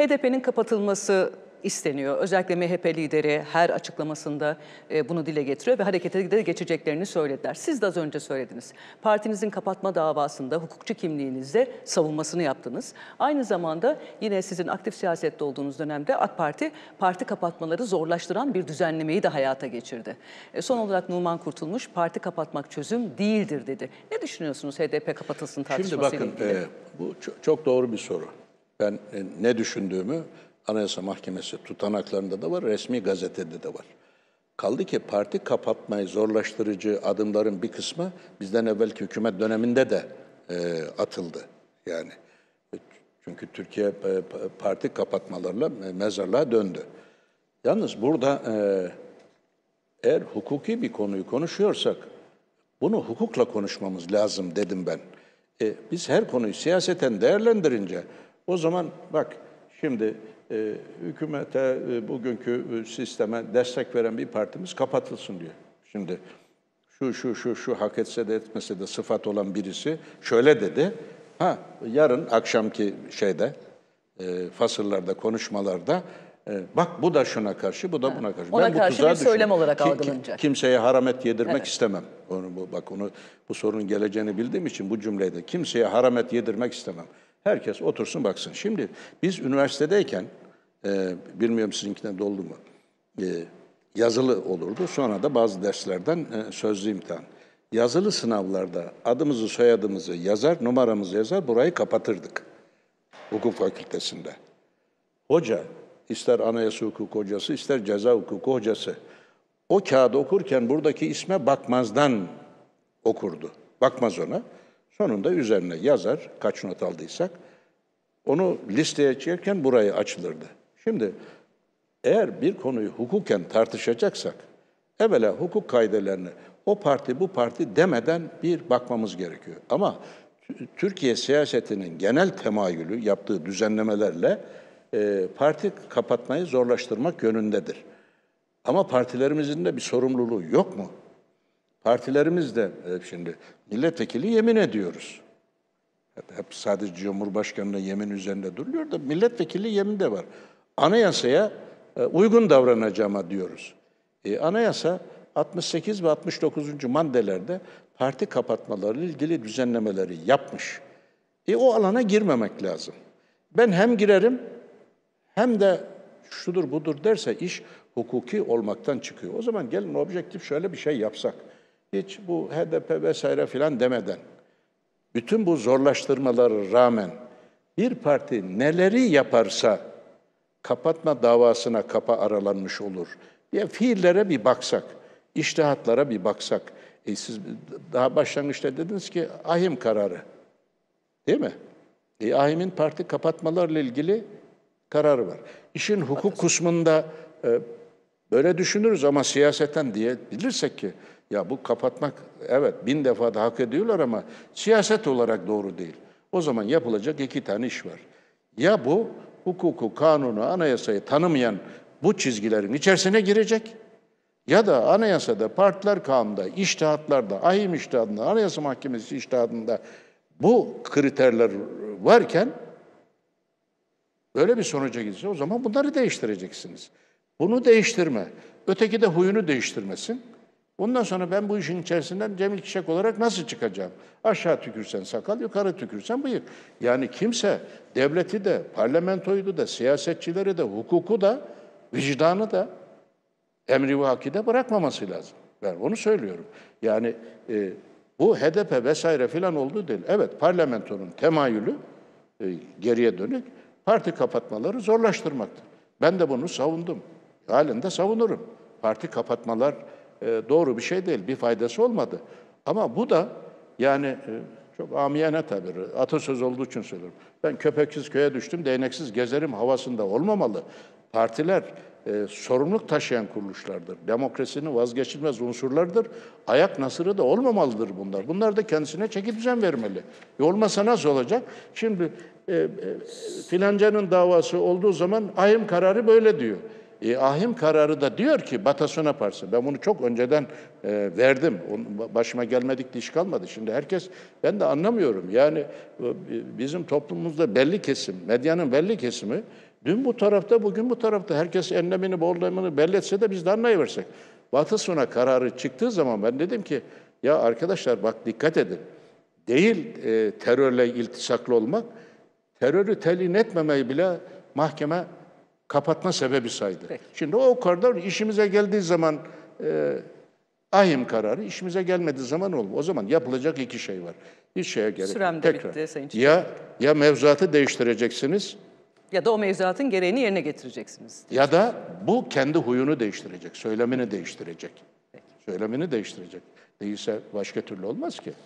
HDP'nin kapatılması isteniyor. Özellikle MHP lideri her açıklamasında e, bunu dile getiriyor ve harekete de geçeceklerini söylediler. Siz de az önce söylediniz. Partinizin kapatma davasında hukukçu kimliğinizde savunmasını yaptınız. Aynı zamanda yine sizin aktif siyasette olduğunuz dönemde AK Parti parti kapatmaları zorlaştıran bir düzenlemeyi de hayata geçirdi. E, son olarak Numan Kurtulmuş parti kapatmak çözüm değildir dedi. Ne düşünüyorsunuz HDP kapatılsın tartışmasıyla Şimdi bakın E, bu çok doğru bir soru. Ben e, ne düşündüğümü Anayasa Mahkemesi tutanaklarında da var, resmi gazetede de var. Kaldı ki parti kapatmayı zorlaştırıcı adımların bir kısmı bizden evvelki hükümet döneminde de e, atıldı. Yani e, çünkü Türkiye e, parti kapatmalarla mezarlığa döndü. Yalnız burada e, eğer hukuki bir konuyu konuşuyorsak bunu hukukla konuşmamız lazım dedim ben. E, biz her konuyu siyaseten değerlendirince o zaman bak şimdi e, hükümete, e, bugünkü e, sisteme destek veren bir partimiz kapatılsın diyor. Şimdi şu şu şu şu hak etse de etmese de sıfat olan birisi şöyle dedi. Ha yarın akşamki şeyde e, fasıllarda konuşmalarda e, bak bu da şuna karşı bu da buna karşı. Ona ben karşı tuzağa bir söylem olarak Ki- ki- Kimseye haramet yedirmek Evet. istemem. Onu bu bak onu bu sorunun geleceğini bildiğim için bu cümlede kimseye haramet yedirmek istemem. Herkes otursun baksın. Şimdi biz üniversitedeyken, e, bilmiyorum sizinkine doldu mu, e, yazılı olurdu. Sonra da bazı derslerden e, sözlü imtihan. Yazılı sınavlarda adımızı, soyadımızı yazar, numaramızı yazar, burayı kapatırdık. Hukuk fakültesinde. Hoca, ister anayasa hukuku hocası, ister ceza hukuku hocası, o kağıdı okurken buradaki isme bakmazdan okurdu. Bakmaz ona. Sonunda üzerine yazar kaç not aldıysak. Onu listeye çekerken burayı açılırdı. Şimdi eğer bir konuyu hukuken tartışacaksak evvela hukuk kaidelerini o parti bu parti demeden bir bakmamız gerekiyor. Ama Türkiye siyasetinin genel temayülü yaptığı düzenlemelerle e, parti kapatmayı zorlaştırmak yönündedir. Ama partilerimizin de bir sorumluluğu yok mu? Partilerimiz de e, şimdi milletvekili yemin ediyoruz. Hep sadece Cumhurbaşkanı'na yemin üzerinde duruyor da milletvekili yemin de var. Anayasaya e, uygun davranacağıma diyoruz. E, anayasa 68 ve 69. maddelerde parti kapatmaları ilgili düzenlemeleri yapmış. E, o alana girmemek lazım. Ben hem girerim hem de şudur budur derse iş hukuki olmaktan çıkıyor. O zaman gelin objektif şöyle bir şey yapsak hiç bu HDP vesaire filan demeden, bütün bu zorlaştırmalara rağmen bir parti neleri yaparsa kapatma davasına kapa aralanmış olur. Ya fiillere bir baksak, iştihatlara bir baksak. E siz daha başlangıçta dediniz ki ahim kararı. Değil mi? E, ahim'in parti kapatmalarla ilgili kararı var. İşin hukuk kısmında e, Böyle düşünürüz ama siyasetten diye bilirsek ki ya bu kapatmak evet bin defa da hak ediyorlar ama siyaset olarak doğru değil. O zaman yapılacak iki tane iş var. Ya bu hukuku, kanunu, anayasayı tanımayan bu çizgilerin içerisine girecek ya da anayasada, partiler kanunda, iştihatlarda, ahim iştihadında, anayasa mahkemesi iştihadında bu kriterler varken böyle bir sonuca gidecek. O zaman bunları değiştireceksiniz. Bunu değiştirme. Öteki de huyunu değiştirmesin. Ondan sonra ben bu işin içerisinden Cemil Çiçek olarak nasıl çıkacağım? Aşağı tükürsen sakal, yukarı tükürsen bıyık. Yani kimse devleti de, parlamentoyu da, siyasetçileri de, hukuku da, vicdanı da emri ve bırakmaması lazım. Ben onu söylüyorum. Yani e, bu HDP vesaire filan olduğu değil. Evet parlamentonun temayülü e, geriye dönük parti kapatmaları zorlaştırmaktır. Ben de bunu savundum. Halinde savunurum. Parti kapatmalar e, doğru bir şey değil. Bir faydası olmadı. Ama bu da yani e, çok amiyane tabiri. Atasöz olduğu için söylüyorum. Ben köpeksiz köye düştüm, değneksiz gezerim havasında olmamalı. Partiler e, sorumluluk taşıyan kuruluşlardır. Demokrasinin vazgeçilmez unsurlardır. Ayak nasırı da olmamalıdır bunlar. Bunlar da kendisine çeki düzen vermeli. E olmasa nasıl olacak? Şimdi e, e, filancanın davası olduğu zaman ahim kararı böyle diyor. E, ahim kararı da diyor ki Batasuna yaparsın. Ben bunu çok önceden e, verdim. başıma gelmedik diş kalmadı. Şimdi herkes, ben de anlamıyorum. Yani e, bizim toplumumuzda belli kesim, medyanın belli kesimi dün bu tarafta, bugün bu tarafta. Herkes enlemini, bollamını belli etse de biz de anlayıversek. Batasuna kararı çıktığı zaman ben dedim ki ya arkadaşlar bak dikkat edin. Değil e, terörle iltisaklı olmak, terörü telin etmemeyi bile mahkeme kapatma sebebi saydı. Peki. Şimdi o koridor işimize geldiği zaman e, ahim kararı, işimize gelmediği zaman olur. O zaman yapılacak iki şey var. Bir şeye gerek Sürem de Tekrar. bitti Sayın Çiçek. Ya, ya mevzuatı değiştireceksiniz. Ya da o mevzuatın gereğini yerine getireceksiniz. Ya da bu kendi huyunu değiştirecek, söylemini değiştirecek. Peki. Söylemini değiştirecek. Değilse başka türlü olmaz ki.